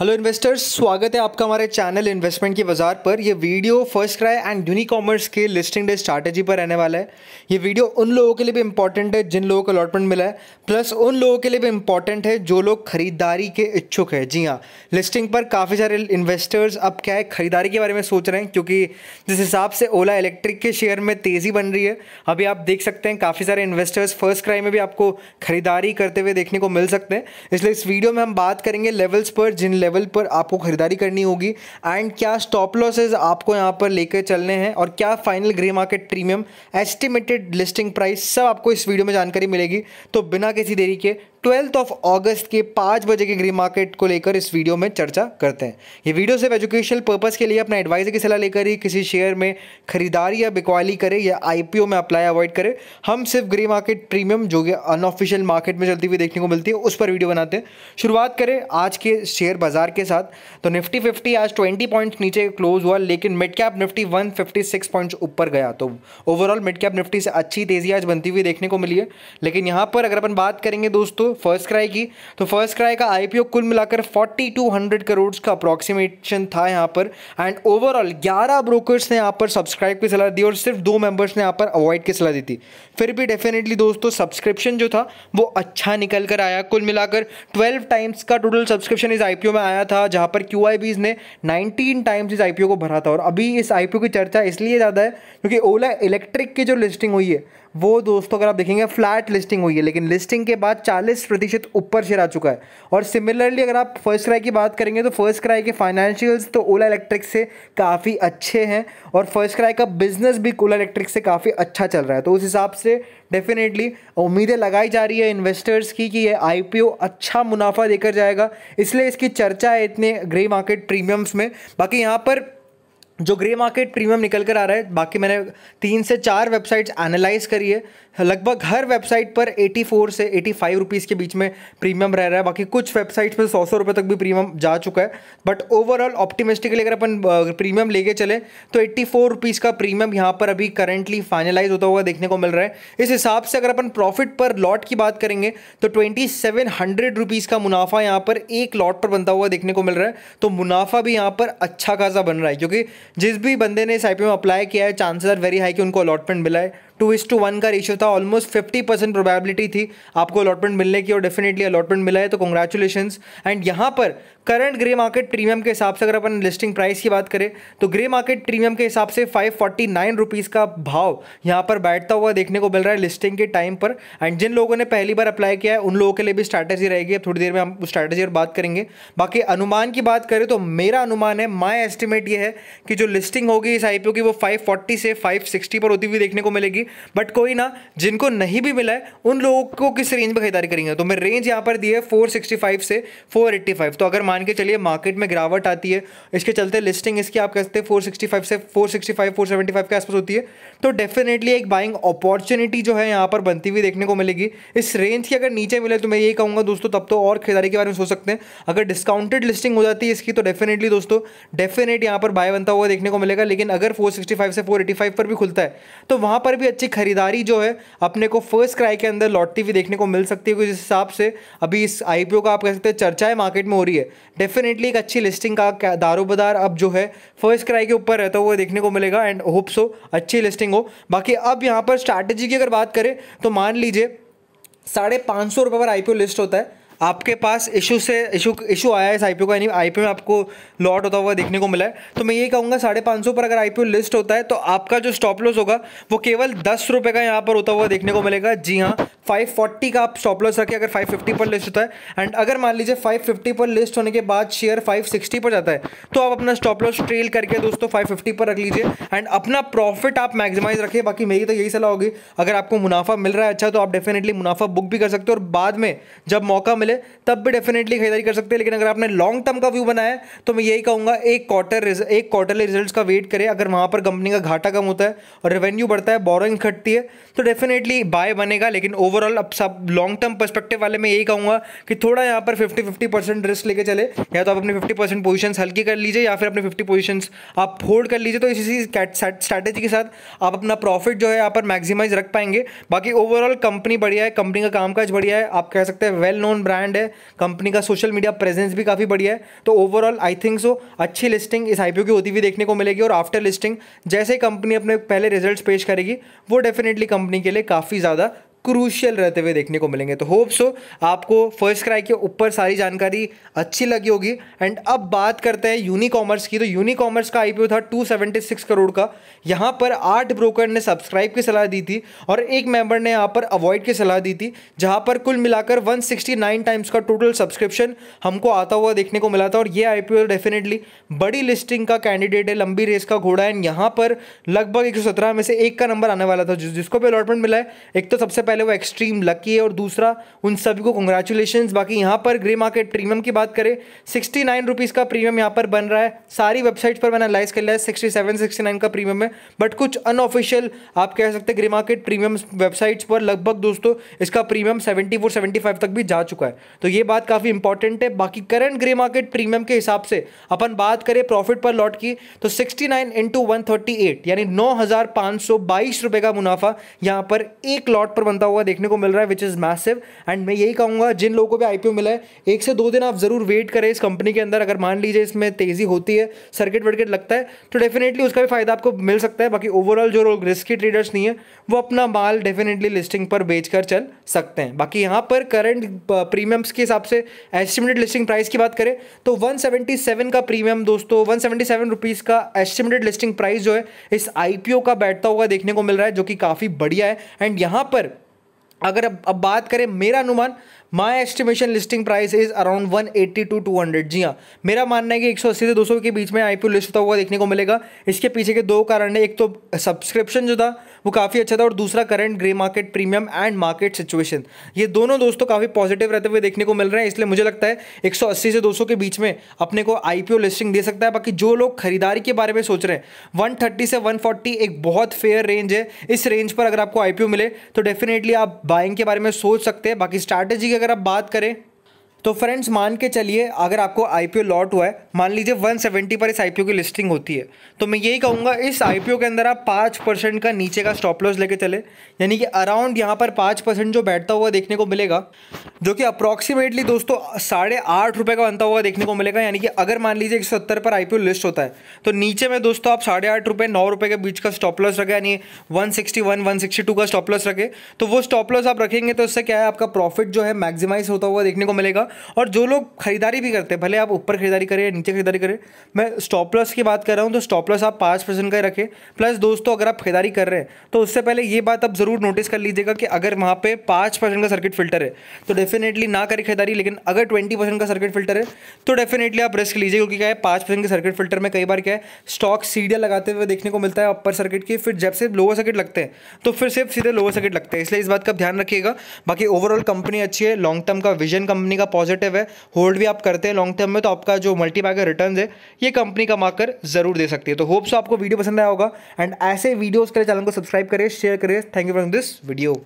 hello investors स्वागत है आपका हमारे चैनल इन्वेस्टमेंट की बाजार पर यह video FirstCry and Unicommerce के लिस्टिंग डे स्ट्रैटेजी पर रहने वाला है ये वीडियो उन लोगों के लिए भी इंपॉर्टेंट है जिन लोगों को अलॉटमेंट मिला है प्लस उन लोगों के लिए भी इंपॉर्टेंट है जो लोग खरीदारी के इच्छुक है जी हाँ लिस्टिंग पर काफ़ी सारे इन्वेस्टर्स अब क्या है खरीदारी के बारे में सोच रहे हैं क्योंकि जिस हिसाब से ओला इलेक्ट्रिक के शेयर में तेज़ी बन रही है अभी आप देख सकते हैं काफ़ी सारे इन्वेस्टर्स फर्स्ट क्राई में भी आपको खरीदारी करते हुए देखने को मिल सकते हैं इसलिए इस वीडियो में हम बात करेंगे लेवल्स पर जिन लेवल लेवल पर आपको ख़रीदारी करनी होगी एंड क्या स्टॉप लॉसेज आपको यहाँ पर लेकर चलने हैं और क्या final grey market premium estimated listing price सब आपको इस वीडियो में जानकारी मिलेगी तो बिना किसी देरी के ट्वेल्थ ऑफ अगस्त के पाँच बजे के ग्री मार्केट को लेकर इस वीडियो में चर्चा करते हैं ये वीडियो सिर्फ एजुकेशनल पर्पज़ के लिए अपना एडवाइजर की सलाह लेकर ही किसी शेयर में खरीदारी या बिकवाली करे या आईपीओ में अप्लाई अवॉइड करे हम सिर्फ ग्री मार्केट प्रीमियम जो कि अनऑफिशियल मार्केट में चलती हुई देखने को मिलती है उस पर वीडियो बनाते हैं शुरुआत करें आज के शेयर बाजार के साथ तो निफ्टी फिफ्टी आज ट्वेंटी पॉइंट्स नीचे क्लोज हुआ लेकिन mid cap Nifty one fifty six points ऊपर गया तो ओवरऑल मिड कैप निफ्टी से अच्छी तेज़ी आज बनती हुई देखने को मिली है लेकिन यहाँ पर अगर अपन बात करेंगे दोस्तों फर्स्ट क्राई की तो फर्स्ट क्राई का आईपीओ कुल मिलाकर 4200 करोड़ का अप्रोक्सीमेशन था यहाँ पर एंड ओवरऑल 11 ब्रोकर्स ने यहाँ पर सब्सक्राइब की सलाह दी और सिर्फ दो मेंबर्स ने यहाँ पर अवॉइड की सलाह दी थी फिर भी डेफिनेटली दोस्तों सब्सक्रिप्शन जो था वो अच्छा निकल कर आया कुल मिलाकर ट्वेल्व टाइम्स का टोटल सब्सक्रिप्शन इस आई में आया था जहाँ पर क्यू ने नाइनटीन टाइम्स इस आई को भरा था और अभी इस आई की चर्चा इसलिए ज़्यादा है क्योंकि ओला इलेक्ट्रिक की जो लिस्टिंग हुई है वो दोस्तों अगर आप देखेंगे फ्लैट लिस्टिंग हुई है लेकिन लिस्टिंग के बाद 40 प्रतिशत ऊपर शेयर आ चुका है और सिमिलरली अगर आप फर्स्ट क्राई की बात करेंगे तो फर्स्ट क्राई के फाइनेंशियल्स तो ओला इलेक्ट्रिक से काफ़ी अच्छे हैं और फर्स्ट क्राई का बिजनेस भी ओला इलेक्ट्रिक से काफ़ी अच्छा चल रहा है तो उस हिसाब से डेफिनेटली उम्मीदें लगाई जा रही है इन्वेस्टर्स की कि ये आई अच्छा मुनाफा देकर जाएगा इसलिए इसकी चर्चा है इतने ग्रे मार्केट प्रीमियम्स में बाकी यहाँ पर जो ग्रे मार्केट प्रीमियम निकल कर आ रहा है बाकी मैंने तीन से चार वेबसाइट्स एनालाइज करी है लगभग हर वेबसाइट पर 84 से 85 फाइव के बीच में प्रीमियम रह रहा है बाकी कुछ वेबसाइट्स पर सौ सौ रुपये तक भी प्रीमियम जा चुका है बट ओवरऑल ऑप्टिमिस्टिकली अगर अपन प्रीमियम लेके चले तो एट्टी फोर रुपीज़ का प्रीमियम यहाँ पर अभी करंटली फाइनलाइज होता हुआ देखने को मिल रहा है इस हिसाब से अगर अपन प्रॉफिट पर लॉट की बात करेंगे तो ट्वेंटी सेवन हंड्रेड रुपीज़ का मुनाफा यहाँ पर एक लॉट पर बनता हुआ देखने को मिल रहा है तो मुनाफा भी यहाँ पर अच्छा खासा बन रहा है क्योंकि जिस भी बंदे ने इस आई में अप्लाई किया है चांसेस आर वेरी हाई कि उनको अलॉटमेंट मिला है टू इस टू वन का रेशियो था ऑलमोस्ट फिफ्टी परसेंट प्रोबेबिलिटी थी आपको अलॉटमेंट मिलने की और डेफिनेटली अलॉटमेंट मिला है तो कंग्रेचुलेशन एंड यहाँ पर करंट ग्रे मार्केट प्रीमियम के हिसाब से अगर अपन लिस्टिंग प्राइस की बात करें तो ग्रे मार्केट प्रीमियम के हिसाब से फाइव फोर्टी नाइन रुपीज़ का भाव यहाँ पर बैठता हुआ देखने को मिल रहा है लिस्टिंग के टाइम पर एंड जिन लोगों ने पहली बार अप्लाई किया है उन लोगों के लिए भी स्ट्रैटेजी रहेगी अब थोड़ी देर में हम उस स्ट्रैटेजी पर बात करेंगे बाकी अनुमान की बात करें तो मेरा अनुमान है माई एस्टिमेट ये है कि जो लिस्टिंग होगी इस आईपीओ की वो फोर्टी से सिक्सटी पर होती हुई देखने को मिलेगी बट कोई ना जिनको नहीं भी मिला है उन लोगों को किस रेंज में खरीदारी करेंगे तो मैं रेंज यहाँ पर दी है फोर से फोर तो अगर मान के चलिए मार्केट में गिरावट आती है इसके चलते लिस्टिंग इसकी आप कह सकते हैं 465 से फोर सिक्सटी के आसपास होती है तो डेफिनेटली एक बाइंग अपॉर्चुनिटी जो है यहाँ पर बनती हुई देखने को मिलेगी इस रेंज की अगर नीचे मिले तो मैं यही कहूँगा दोस्तों तब तो और खरीदारी के बारे में सोच सकते हैं अगर डिस्काउंटेड लिस्टिंग हो जाती है इसकी तो डेफिनेटली दोस्तों डेफिनेट यहाँ पर बाय बनता हुआ देखने को मिलेगा लेकिन अगर 465 से 485 पर भी खुलता है तो वहाँ पर भी अच्छी खरीदारी जो है अपने को फर्स्ट क्राई के अंदर लौटती हुई देखने को मिल सकती है जिस हिसाब से अभी इस आई का आप कह सकते हैं चर्चाएं मार्केट में हो रही है डेफिनेटली एक अच्छी लिस्टिंग का दारोबदार अब जो है फर्स्ट क्राई के ऊपर रहता हुआ देखने को मिलेगा एंड होप सो अच्छी लिस्टिंग हो बाकी अब यहाँ पर स्ट्रैटेजी की अगर बात करें तो मान लीजिए साढ़े पाँच सौ रुपये पर आईपीओ लिस्ट होता है आपके पास इशू से इशू इशू आया है इस आई का यानी आईपीओ में आपको लॉट होता हुआ देखने को मिला है तो मैं ये कहूँगा साढ़े पाँच सौ पर अगर आईपीओ लिस्ट होता है तो आपका जो स्टॉप लॉस होगा वो केवल दस रुपये का यहाँ पर होता हुआ देखने को मिलेगा जी हाँ फाइव फोर्टी का आप स्टॉप लॉस रखें अगर फाइव फिफ्टी पर लिस्ट होता है एंड अगर मान लीजिए फाइव फिफ्टी पर लिस्ट होने के बाद शेयर फाइव सिक्सटी पर जाता है तो आप अपना स्टॉप लॉस ट्रेल करके दोस्तों फाइव फिफ्टी पर रख लीजिए एंड अपना प्रॉफिट आप मैक्सिमाइज रखिए बाकी मेरी तो यही सलाह होगी अगर आपको मुनाफा मिल रहा है अच्छा तो आप डेफिनेटली मुनाफा बुक भी कर सकते हो और बाद में जब मौका मिले है तब भी डेफिनेटली खरीदारी कर सकते हैं लेकिन अगर आपने लॉन्ग टर्म का व्यू बनाया है तो मैं यही कहूँगा एक क्वार्टर एक क्वार्टरली रिजल्ट का वेट करें अगर वहाँ पर कंपनी का घाटा कम होता है और रेवेन्यू बढ़ता है बोरोइंग घटती है तो डेफिनेटली बाय बनेगा लेकिन ओवरऑल अब सब लॉन्ग टर्म परस्पेक्टिव वाले मैं यही कहूँगा कि थोड़ा यहाँ पर फिफ्टी फिफ्टी परसेंट रिस्क लेके चले या तो आप अपने फिफ्टी परसेंट पोजिशन हल्की कर लीजिए या फिर अपने फिफ्टी पोजिशन आप होल्ड कर लीजिए तो इसी स्ट्रैटेजी के साथ आप अपना प्रॉफिट जो है यहाँ पर मैक्सिमाइज रख पाएंगे बाकी ओवरऑल कंपनी बढ़िया है कंपनी का कामकाज बढ़िया है आप कह सकते हैं वेल नोन ब्रांड ब्रांड है कंपनी का सोशल मीडिया प्रेजेंस भी काफ़ी बढ़िया है तो ओवरऑल आई थिंक सो अच्छी लिस्टिंग इस आईपीओ की होती हुई देखने को मिलेगी और आफ्टर लिस्टिंग जैसे कंपनी अपने पहले रिजल्ट पेश करेगी वो डेफिनेटली कंपनी के लिए काफ़ी ज़्यादा क्रूशियल रहते हुए देखने को मिलेंगे तो होप सो आपको फर्स्ट क्राई के ऊपर सारी जानकारी अच्छी लगी होगी एंड अब बात करते हैं यूनी कॉमर्स की तो यूनी कॉमर्स का आईपीओ था 276 करोड़ का यहाँ पर आठ ब्रोकर ने सब्सक्राइब की सलाह दी थी और एक मेंबर ने यहाँ पर अवॉइड की सलाह दी थी जहाँ पर कुल मिलाकर वन टाइम्स का टोटल सब्सक्रिप्शन हमको आता हुआ देखने को मिला था और ये आई डेफिनेटली बड़ी लिस्टिंग का कैंडिडेट है लंबी रेस का घोड़ा एंड यहाँ पर लगभग एक में से एक का नंबर आने वाला था जिसको भी अलॉटमेंट मिला है एक तो सबसे पहले वो एक्सट्रीम लकी है और दूसरा उन सभी को कंग्रेचुलेशन बाकी यहाँ पर ग्रे मार्केट प्रीमियम की बात करें सिक्सटी नाइन रुपीज़ का प्रीमियम यहाँ पर बन रहा है सारी वेबसाइट्स पर मैंने एनालाइज कर लिया है सिक्सटी सेवन सिक्सटी नाइन का प्रीमियम है बट कुछ अनऑफिशियल आप कह सकते हैं ग्रे मार्केट प्रीमियम वेबसाइट्स पर लगभग दोस्तों इसका premium seventy four seventy five तक भी जा चुका है तो ये बात काफ़ी इंपॉर्टेंट है बाकी करंट ग्रे मार्केट प्रीमियम के हिसाब से अपन बात करें प्रॉफिट पर लॉट की तो sixty nine into one thirty eight यानी नौ हज़ार पाँच सौ बाईस रुपये का मुनाफा यहाँ पर एक लॉट पर बनता बनता हुआ देखने को मिल रहा है विच इज़ मैसिव एंड मैं यही कहूँगा जिन लोगों को भी आईपीओ मिला है एक से दो दिन आप ज़रूर वेट करें इस कंपनी के अंदर अगर मान लीजिए इसमें तेज़ी होती है सर्किट वर्किट लगता है तो डेफिनेटली उसका भी फायदा आपको मिल सकता है बाकी ओवरऑल जो लोग रिस्की ट्रेडर्स नहीं है वो अपना माल डेफिनेटली लिस्टिंग पर बेच चल सकते हैं बाकी यहाँ पर करंट प्रीमियम्स के हिसाब से एस्टिमेटेड लिस्टिंग प्राइस की बात करें तो वन का प्रीमियम दोस्तों वन सेवेंटी का एस्टिमेटेड लिस्टिंग प्राइस जो है इस आईपीओ का बैठता हुआ देखने को मिल रहा है जो कि काफ़ी बढ़िया है एंड यहाँ पर अगर अब अब बात करें मेरा अनुमान my estimation listing price is around 180 to 200 जी हाँ मेरा मानना है कि 180 से 200 के बीच में आईपीओ लिस्ट होता हुआ देखने को मिलेगा इसके पीछे के दो कारण है एक तो सब्सक्रिप्शन जो था वो काफ़ी अच्छा था और दूसरा current grey market premium and market situation ये दोनों दोस्तों काफ़ी पॉजिटिव रहते हुए देखने को मिल रहे हैं इसलिए मुझे लगता है 180 से 200 के बीच में अपने को आईपीओ लिस्टिंग दे सकता है बाकी जो लोग खरीदारी के बारे में सोच रहे हैं 130 से 140 एक बहुत फेयर रेंज है इस रेंज पर अगर आपको आईपीओ मिले तो डेफिनेटली आप बाइंग के बारे में सोच सकते हैं बाकी स्ट्रैटेजी की अगर आप बात करें तो फ्रेंड्स मान के चलिए अगर आपको आईपीओ लॉट हुआ है मान लीजिए 170 पर इस आईपीओ की लिस्टिंग होती है तो मैं यही कहूँगा इस आईपीओ के अंदर आप पाँच परसेंट का नीचे का स्टॉप लॉस लेके चले यानी कि अराउंड यहाँ पर पाँच परसेंट जो बैठता हुआ देखने को मिलेगा जो कि अप्रॉक्सीमेटली दोस्तों साढ़े आठ रुपये का बनता हुआ देखने को मिलेगा यानी कि अगर मान लीजिए एक सत्तर पर आई लिस्ट होता है तो नीचे में दोस्तों आप साढ़े आठ रुपये नौ रुपये के बीच का स्टॉप लॉस रखें यानी one sixty one one sixty two का स्टॉप लॉस रखें तो वो स्टॉप लॉस आप रखेंगे तो उससे क्या है आपका प्रॉफिट जो है मैक्सिमाइज होता हुआ देखने को मिलेगा और जो लोग खरीदारी भी करते हैं भले आप ऊपर खरीदारी करें या नीचे खरीदारी करें मैं स्टॉप लॉस की बात कर रहा हूँ तो स्टॉप लॉस आप पाँच परसेंट का रखें प्लस दोस्तों अगर आप खरीदारी कर रहे हैं तो उससे पहले ये बात आप ज़रूर नोटिस कर लीजिएगा कि अगर वहाँ पर पाँच परसेंट का सर्किट फिल्टर है तो डेफिनेटली ना करें खरीदारी लेकिन अगर ट्वेंटी परसेंट का सर्किट फिल्टर है तो डेफिनेटली आप रिस्क लीजिए क्योंकि क्या है पाँच परसेंट के सर्किट फिल्टर में कई बार क्या है स्टॉक सीढ़ियाँ लगाते हुए देखने को मिलता है अपर सर्किट की फिर जब से लोअर सर्किट लगते हैं तो फिर सिर्फ सीधे लोअर सर्किट लगते हैं इसलिए इस बात का ध्यान रखिएगा बाकी ओवरऑल कंपनी अच्छी है लॉन्ग टर्म का विजन कंपनी का पॉजिटिव है होल्ड भी आप करते हैं लॉन्ग टर्म में तो आपका जो मल्टी बैगर रिटर्न है ये कंपनी कमा कर जरूर दे सकती है तो होप्स आपको वीडियो पसंद आया होगा एंड ऐसे वीडियोज़ करें चैनल को सब्सक्राइब करें शेयर करें thank you for this video